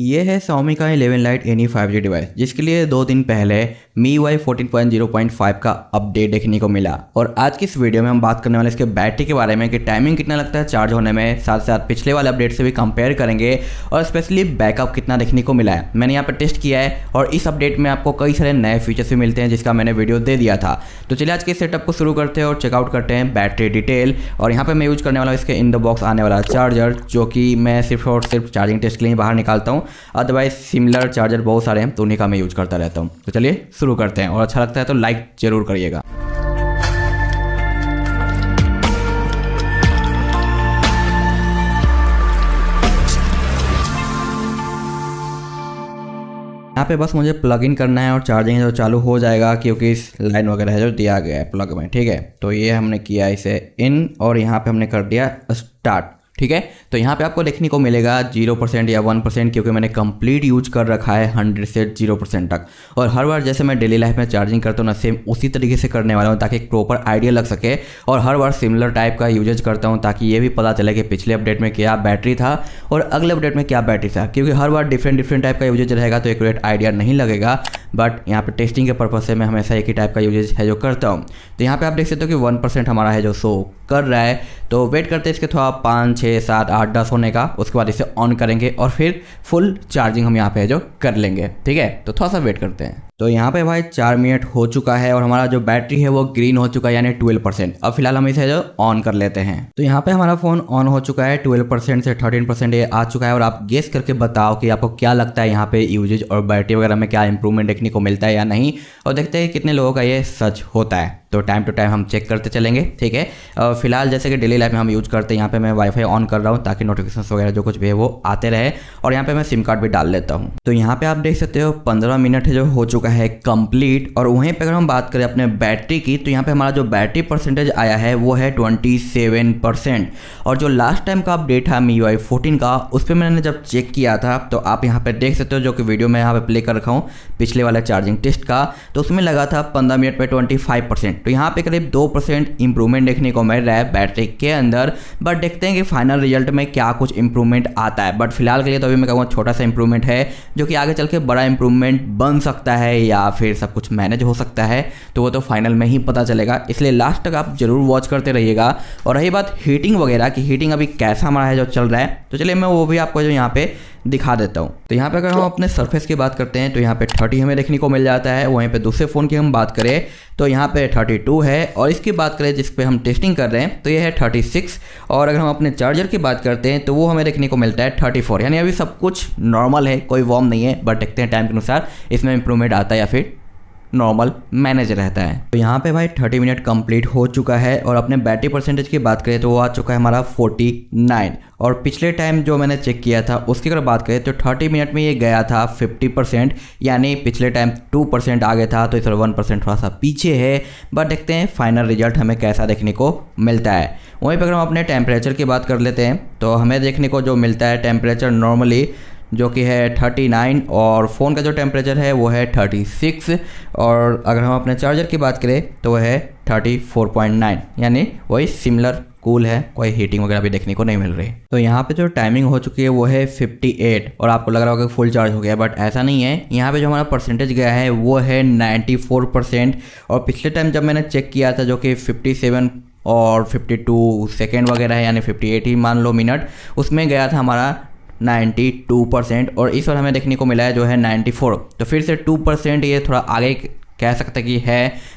ये है Xiaomi का 11 Lite NE five G device जिसके लिए दो दिन पहले मी वाई फोर्टीन का अपडेट देखने को मिला और आज की इस वीडियो में हम बात करने वाले इसके बैटरी के बारे में कि टाइमिंग कितना लगता है चार्ज होने में साथ साथ पिछले वाले अपडेट से भी कंपेयर करेंगे और स्पेशली बैकअप कितना देखने को मिला है मैंने यहाँ पर टेस्ट किया है और इस अपडेट में आपको कई सारे नए फीचर्स भी मिलते हैं जिसका मैंने वीडियो दे दिया था तो चलिए आज के सेटअप को शुरू करते हैं और चेकआउट करते हैं बैटरी डिटेल और यहाँ पर मैं यूज़ करने वाला इसके इन द बॉक्स आने वाला चार्जर जो कि मैं सिर्फ और सिर्फ चार्जिंग टेस्ट के लिए बाहर निकालता हूँ अदरवाइज सिमिलर चार्जर बहुत सारे हैं तो उन्हीं का मैं यूज करता रहता हूँ तो चलिए शुरू करते हैं और अच्छा लगता है तो लाइक जरूर करिएगा यहाँ पे बस मुझे प्लग इन करना है और चार्जिंग जो तो चालू हो जाएगा क्योंकि इस लाइन वगैरह है जो दिया गया है प्लग में ठीक है तो ये हमने किया इसे इन और यहाँ पे हमने कर दिया स्टार्ट ठीक है तो यहाँ पे आपको देखने को मिलेगा जीरो परसेंट या वन परसेंट क्योंकि मैंने कंप्लीट यूज कर रखा है हंड्रेड से जीरो परसेंट तक और हर बार जैसे मैं डेली लाइफ में चार्जिंग करता हूँ ना सेम उसी तरीके से करने वाला हूँ ताकि एक प्रॉपर आइडिया लग सके और हर बार सिमिलर टाइप का यूजेज करता हूँ ताकि ये भी पता चले कि पिछले अपडेट में क्या बैटरी था और अगले अपडेट में क्या बैटरी था क्योंकि हर बार डिफरेंट डिफरेंट टाइप का यूजेज रहेगा तो एक्यूरेट आइडिया नहीं लगेगा बट यहाँ पर टेस्टिंग के पर्पज से मैं हमेशा एक ही टाइप का यूजेज है जो करता हूँ तो यहाँ पर आप देख सकते हो कि वन परसेंट हमारा है जो शो कर रहा है तो वेट करते हैं इसके थोड़ा पाँच छः सात आठ दस होने का उसके बाद इसे ऑन करेंगे और फिर फुल चार्जिंग हम यहाँ पे जो कर लेंगे ठीक है तो थोड़ा सा वेट करते हैं तो यहाँ पे भाई चार मिनट हो चुका है और हमारा जो बैटरी है वो ग्रीन हो चुका है यानी ट्वेल्व परसेंट अब फिलहाल हम इसे जो ऑन कर लेते हैं तो यहाँ पे हमारा फ़ोन ऑन हो चुका है ट्वेल्व परसेंट से थर्टीन परसेंट ये आ चुका है और आप गेस करके बताओ कि आपको क्या लगता है यहाँ पे यूजेज और बैटरी वगैरह में क्या इंप्रूवमेंट देखने को मिलता है या नहीं और देखते हैं कितने लोगों का ये सच होता है तो टाइम टू टाइम हम चेक करते चलेंगे ठीक है फिलहाल जैसे कि डेली लाइफ में हम यूज़ करते हैं यहाँ पे मैं वाईफाई ऑन कर रहा हूँ ताकि नोटिफिकेशन वगैरह जो कुछ भी है वो आते रहे और यहाँ पे मैं सिम कार्ड भी डाल लेता हूँ तो यहाँ पे आप देख सकते हो पंद्रह मिनट है जो हो चुका है कंप्लीट और वहीं पर अगर हम बात करें अपने बैटरी की तो यहाँ पर हमारा जो बैटरी परसेंटेज आया है वो है ट्वेंटी और जो लास्ट टाइम का अपडेट है मी वाई का उस पर मैंने जब चेक किया था तो आप यहाँ पर देख सकते हो जो कि वीडियो में यहाँ पर प्ले कर रखा हूँ पिछले वाला चार्जिंग टेस्ट का तो उसमें लगा था पंद्रह मिनट पर ट्वेंटी तो यहाँ पे करीब दो परसेंट इंप्रूवमेंट देखने को मिल रहा है बैटरी के अंदर बट देखते हैं कि फाइनल रिजल्ट में क्या कुछ इंप्रूवमेंट आता है बट फिलहाल के लिए तो अभी मैं कहूँगा छोटा सा इंप्रूवमेंट है जो कि आगे चल के बड़ा इंप्रूवमेंट बन सकता है या फिर सब कुछ मैनेज हो सकता है तो वो तो फाइनल में ही पता चलेगा इसलिए लास्ट तक आप जरूर वॉच करते रहिएगा और रही बात हीटिंग वगैरह की हीटिंग अभी कैसा हमारा है जो चल रहा है तो चलिए मैं वो भी आपको जो यहाँ पे दिखा देता हूँ तो यहाँ पे अगर हम अपने सरफेस की बात करते हैं तो यहाँ पे 30 हमें देखने को मिल जाता है वहीं पे दूसरे फ़ोन की हम बात करें तो यहाँ पे 32 है और इसकी बात करें जिस पे हम टेस्टिंग कर रहे हैं तो ये है 36 और अगर हम अपने चार्जर की बात करते हैं तो वो हमें देखने को मिलता है 34 यानी अभी सब कुछ नॉर्मल है कोई वॉर्म नहीं है बट देखते हैं टाइम के अनुसार इसमें इंप्रूवमेंट आता है या फिर नॉर्मल मैनेज रहता है तो यहाँ पे भाई थर्टी मिनट कंप्लीट हो चुका है और अपने बैटरी परसेंटेज की बात करें तो वो आ चुका है हमारा फोर्टी नाइन और पिछले टाइम जो मैंने चेक किया था उसकी अगर बात करें तो थर्टी मिनट में ये गया था फिफ्टी परसेंट यानी पिछले टाइम टू परसेंट आ गया था तो इस पर वन परसेंट थोड़ा सा पीछे है बट देखते हैं फाइनल रिजल्ट हमें कैसा देखने को मिलता है वहीं पर अगर हम अपने टेम्परेचर की बात कर लेते हैं तो हमें देखने को जो मिलता है टेम्परेचर नॉर्मली जो कि है 39 और फ़ोन का जो टेम्परेचर है वो है 36 और अगर हम अपने चार्जर की बात करें तो वह है 34.9 यानी वही सिमिलर कूल है कोई हीटिंग वगैरह भी देखने को नहीं मिल रही तो यहाँ पे जो टाइमिंग हो चुकी है वो है 58 और आपको लग रहा होगा कि फुल चार्ज हो गया बट ऐसा नहीं है यहाँ पे जो हमारा परसेंटेज गया है वो है 94 परसेंट और पिछले टाइम जब मैंने चेक किया था जो कि 57 और 52 सेकेंड वगैरह है यानी 58 ही मान लो मिनट उसमें गया था हमारा 92 परसेंट और इस बार हमें देखने को मिला है जो है 94 तो फिर से 2 परसेंट ये थोड़ा आगे कह सकते कि है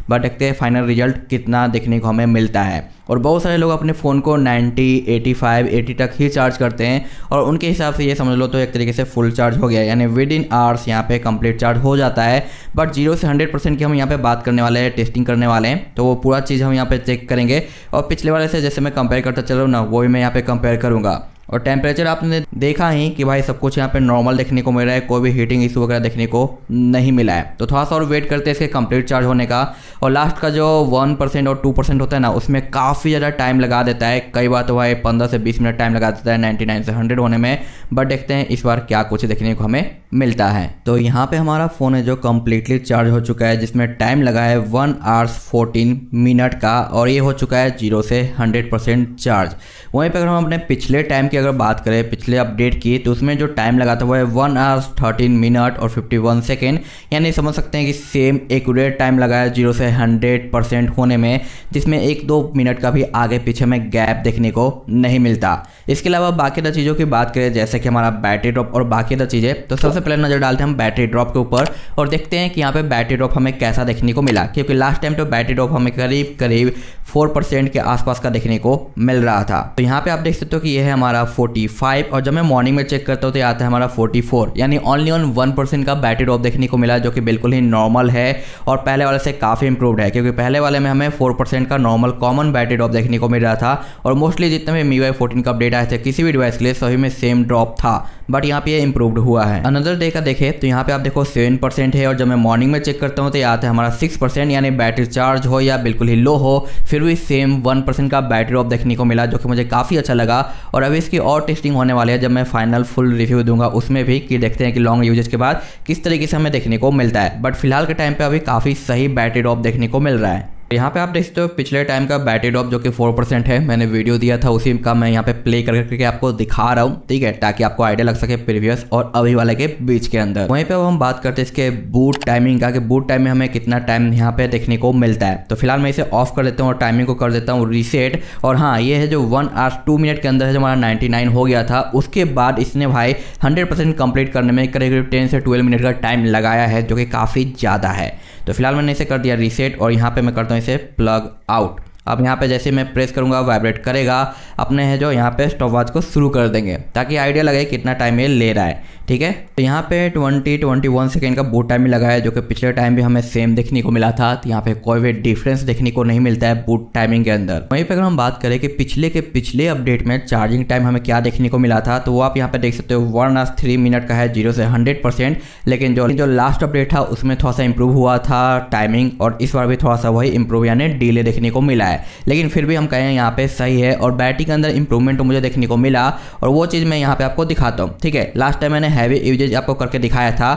बट देखते हैं फाइनल रिजल्ट कितना देखने को हमें मिलता है और बहुत सारे लोग अपने फ़ोन को 90, 85, 80 तक ही चार्ज करते हैं और उनके हिसाब से ये समझ लो तो एक तरीके से फुल चार्ज हो गया यानी विद इन आवर्स यहाँ पे कंप्लीट चार्ज हो जाता है बट जीरो से हंड्रेड परसेंट की हम यहाँ पे बात करने वाले हैं टेस्टिंग करने वाले हैं तो वो पूरा चीज़ हम यहाँ पे चेक करेंगे और पिछले वाले से जैसे मैं कंपेयर करता चल रहा हूँ ना वो भी मैं यहाँ पर कंपेयर करूँगा और टेम्परेचर आपने देखा ही कि भाई सब कुछ यहाँ पे नॉर्मल देखने को मिल रहा है कोई भी हीटिंग इशू वगैरह देखने को नहीं मिला है तो थोड़ा सा और वेट करते हैं इसके कंप्लीट चार्ज होने का और लास्ट का जो वन परसेंट और टू परसेंट होता है ना उसमें काफ़ी ज़्यादा टाइम लगा देता है कई बार तो भाई पंद्रह से बीस मिनट टाइम लगा देता है नाइन्टी नाइन से हंड्रेड होने में बट देखते हैं इस बार क्या कुछ देखने को हमें मिलता है तो यहाँ पे हमारा फ़ोन है जो कम्प्लीटली चार्ज हो चुका है जिसमें टाइम लगा है वन आवर्स फोर्टीन मिनट का और ये हो चुका है जीरो से हंड्रेड परसेंट चार्ज वहीं पर अगर हम अपने पिछले टाइम की अगर बात करें पिछले अपडेट की तो उसमें जो टाइम लगा था वो है वन आवर्स थर्टीन मिनट और फिफ्टी वन सेकेंड यानी समझ सकते हैं कि सेम एकट टाइम लगा है जीरो से हंड्रेड परसेंट होने में जिसमें एक दो मिनट का भी आगे पीछे में गैप देखने को नहीं मिलता इसके अलावा बाकी चीज़ों की बात करें जैसे कि हमारा बैटरी ड्रॉप और बाकी चीज़ें तो सबसे पहले नज़र डालते हैं हम बैटरी ड्रॉप के ऊपर और देखते हैं कि यहाँ पे बैटरी ड्रॉप हमें कैसा देखने को मिला क्योंकि लास्ट टाइम तो बैटरी ड्रॉप हमें करीब करीब फोर परसेंट के आसपास का देखने को मिल रहा था तो यहाँ पे आप देख सकते हो कि ये है हमारा फोर्टी फाइव और जब मैं मॉर्निंग में चेक करता हूँ तो ये आता है हमारा फोर्टी फोर यानी ओनली ऑन वन परसेंट का बैटरी ड्रॉप देखने को मिला जो कि बिल्कुल ही नॉर्मल है और पहले वाले से काफ़ी इंप्रूव है क्योंकि पहले वाले में हमें फोर परसेंट का नॉर्मल कॉमन बैटरी ड्रॉप देखने को मिल रहा था और मोस्टली जितने भी मी वाई फोर्टीन का अपडेट आए थे किसी भी डिवाइस के लिए सभी में सेम ड्रॉप था बट यहाँ पे इम्प्रूवड हुआ है अनदर डे का देखे तो यहाँ पे आप देखो सेवन परसेंट है और जब मैं मॉर्निंग में चेक करता हूँ तो यहाँ है हमारा सिक्स परसेंट यानी बैटरी चार्ज हो या बिल्कुल ही लो हो फिर भी सेम वन परसेंट का बैटरी ऑफ देखने को मिला जो कि मुझे काफ़ी अच्छा लगा और अभी इसकी और टेस्टिंग होने वाली है जब मैं फाइनल फुल रिव्यू दूंगा उसमें भी कि देखते हैं कि लॉन्ग यूजेज के बाद किस तरीके से हमें देखने को मिलता है बट फिलहाल के टाइम पर अभी काफ़ी सही बैटरी ड्रॉप देखने को मिल रहा है यहाँ पे आप देख सकते हो पिछले टाइम का बैटरी ड्रॉप जो कि फोर परसेंट है मैंने वीडियो दिया था उसी का मैं यहाँ पे प्ले कर करके आपको दिखा रहा हूँ ठीक है ताकि आपको आइडिया लग सके प्रीवियस और अभी वाले के बीच के अंदर वहीं पे अब हम बात करते हैं इसके बूट टाइमिंग का कि बूट टाइम में हमें कितना टाइम यहाँ पे देखने को मिलता है तो फिलहाल मैं इसे ऑफ कर देता हूँ और टाइमिंग को कर देता हूँ रीसेट और हाँ ये है जो वन आर टू मिनट के अंदर जो हमारा नाइन्टी नाइन हो गया था उसके बाद इसने भाई हंड्रेड परसेंट कंप्लीट करने में करीब करीब टेन से ट्वेल्व मिनट का टाइम लगाया है जो कि काफ़ी ज़्यादा है तो फिलहाल मैंने इसे कर दिया रीसेट और यहाँ पे मैं करता हूँ इसे प्लग आउट अब यहाँ पे जैसे मैं प्रेस करूँगा वाइब्रेट करेगा अपने है जो यहाँ पे स्टॉप वॉच को शुरू कर देंगे ताकि आइडिया लगे कितना टाइम ये ले रहा है ठीक है तो यहाँ पे 20 21 सेकेंड का बूट टाइम लगा है जो कि पिछले टाइम भी हमें सेम देखने को मिला था तो यहाँ पे कोई भी डिफरेंस देखने को नहीं मिलता है बूट टाइमिंग के अंदर वहीं पर अगर हम बात करें कि पिछले के पिछले अपडेट में चार्जिंग टाइम हमें क्या देखने को मिला था तो वो आप यहाँ पे देख सकते हो वन आस थ्री मिनट का है जीरो से हंड्रेड परसेंट लेकिन जो जो लास्ट अपडेट था उसमें थोड़ा सा इंप्रूव हुआ था टाइमिंग और इस बार भी थोड़ा सा वही इंप्रूव यानी डिले देखने को मिला है है लेकिन फिर भी हम कहें यहाँ पे सही है और बैटरी के अंदर इंप्रूवमेंट तो मुझे देखने को मिला और वो चीज़ मैं यहाँ पे आपको दिखाता हूँ ठीक है लास्ट टाइम मैंने हैवी यूजेज आपको करके दिखाया था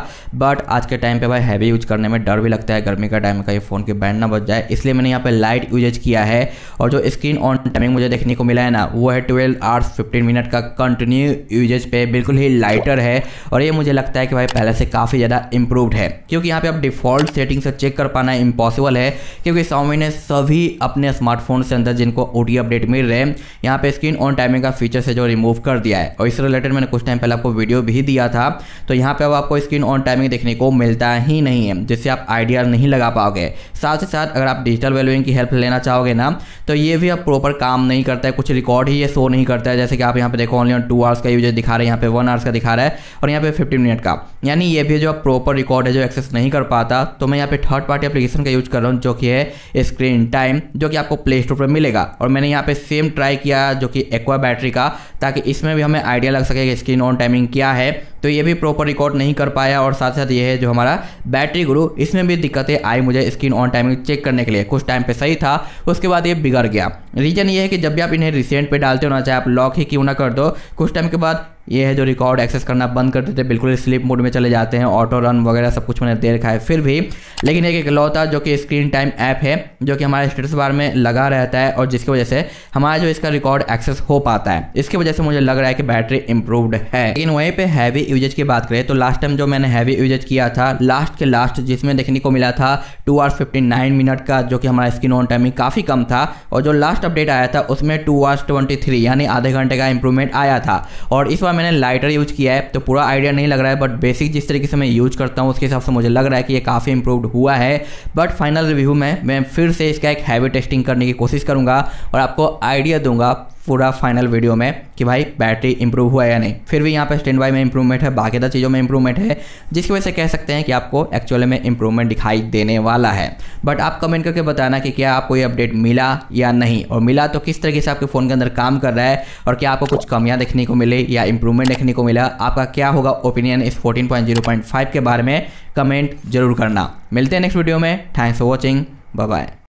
बट आज के टाइम पे भाई हैवी यूज करने में डर भी लगता है गर्मी का टाइम का ये फ़ोन की बैंड ना बच जाए इसलिए मैंने यहाँ पर लाइट यूजेज किया है और जो स्क्रीन ऑन टाइमिंग मुझे देखने को मिला है ना वो है ट्वेल्व आवर्स फिफ्टीन मिनट का कंटिन्यू यूजेज पे बिल्कुल ही लाइटर है और ये मुझे लगता है कि भाई पहले से काफ़ी ज़्यादा इंप्रूवड है क्योंकि यहाँ पे आप डिफ़ॉल्ट सेटिंग से चेक कर पाना इम्पॉसिबल है क्योंकि सौमी ने सभी अपने स्मार्ट स्मार्टफोन से अंदर जिनको ओ अपडेट मिल रहे हैं यहाँ पे स्क्रीन ऑन टाइमिंग का फीचर से जो रिमूव कर दिया है और इस रिलेटेड मैंने कुछ टाइम पहले आपको वीडियो भी दिया था तो यहाँ पे अब आपको स्क्रीन ऑन टाइमिंग देखने को मिलता ही नहीं है जिससे आप आइडिया नहीं लगा पाओगे साथ ही साथ अगर आप डिजिटल वैल्यूइंग की हेल्प लेना चाहोगे ना तो ये भी अब प्रॉपर काम नहीं करता है कुछ रिकॉर्ड ही ये शो नहीं करता है जैसे कि आप यहाँ पे देखो ऑनलाइन टू आवर्स का यूज दिखा रहे हैं यहाँ पे वन आवर्स का दिखा रहा है और यहाँ पे फिफ्टी मिनट का यानी ये भी जो प्रॉपर रिकॉर्ड है जो एक्सेस नहीं कर पाता तो मैं यहाँ पे थर्ड पार्टी एप्लीकेशन का यूज कर रहा हूँ जो कि है स्क्रीन टाइम जो कि आपको आपको प्ले स्टोर पर मिलेगा और मैंने यहाँ पे सेम ट्राई किया जो कि एक्वा बैटरी का ताकि इसमें भी हमें आइडिया लग सके कि स्क्रीन ऑन टाइमिंग क्या है तो ये भी प्रॉपर रिकॉर्ड नहीं कर पाया और साथ साथ ये है जो हमारा बैटरी गुरु इसमें भी दिक्कतें आई मुझे स्क्रीन ऑन टाइमिंग चेक करने के लिए कुछ टाइम पर सही था उसके बाद ये बिगड़ गया रीज़न ये है कि जब भी आप इन्हें रिसेंट पे डालते हो ना चाहे आप लॉक ही क्यों ना कर दो कुछ टाइम के बाद ये है जो रिकॉर्ड एक्सेस करना बंद कर देते बिल्कुल स्लिप मोड में चले जाते हैं ऑटो रन वगैरह सब कुछ मैंने दे रखा है फिर भी लेकिन एक इकलौता जो कि स्क्रीन टाइम ऐप है जो कि हमारे स्टेटस बार में लगा रहता है और जिसकी वजह से हमारा जो इसका रिकॉर्ड एक्सेस हो पाता है इसकी वजह से मुझे लग रहा है कि बैटरी इंप्रूवड है लेकिन वहीं पर हैवी यूजेज की बात करें तो लास्ट टाइम जो मैंने हैवी यूजेज किया था लास्ट के लास्ट जिसमें देखने को मिला था टू आवर्स फिफ्टी मिनट का जो कि हमारा स्क्रीन ऑन टाइमिंग काफ़ी कम था और जो लास्ट अपडेट आया था उसमें टू आवर्स ट्वेंटी थ्री यानी आधे घंटे का इंप्रूवमेंट आया था और इस बार मैंने लाइटर यूज किया है तो पूरा आइडिया नहीं लग रहा है बट बेसिक जिस तरीके से मैं यूज करता हूँ उसके हिसाब से मुझे लग रहा है कि ये काफ़ी इंप्रूवड हुआ है बट फाइनल रिव्यू में मैं फिर से इसका एक हैवी टेस्टिंग करने की कोशिश करूंगा और आपको आइडिया दूंगा पूरा फाइनल वीडियो में कि भाई बैटरी इंप्रूव हुआ या नहीं फिर भी यहाँ पर स्टैंड बाई में इंप्रूवमेंट है बाकी तो चीज़ों में इंप्रूवमेंट है जिसकी वजह से कह सकते हैं कि आपको एक्चुअल में इंप्रूवमेंट दिखाई देने वाला है बट आप कमेंट करके बताना कि क्या आपको ये अपडेट मिला या नहीं और मिला तो किस तरीके से आपके फ़ोन के अंदर काम कर रहा है और क्या आपको कुछ कमियाँ देखने को मिली या इंप्रूवमेंट देखने को मिला आपका क्या होगा ओपिनियन इस फोर्टीन के बारे में कमेंट जरूर करना मिलते हैं नेक्स्ट वीडियो में थैंक्स फॉर वॉचिंग बाय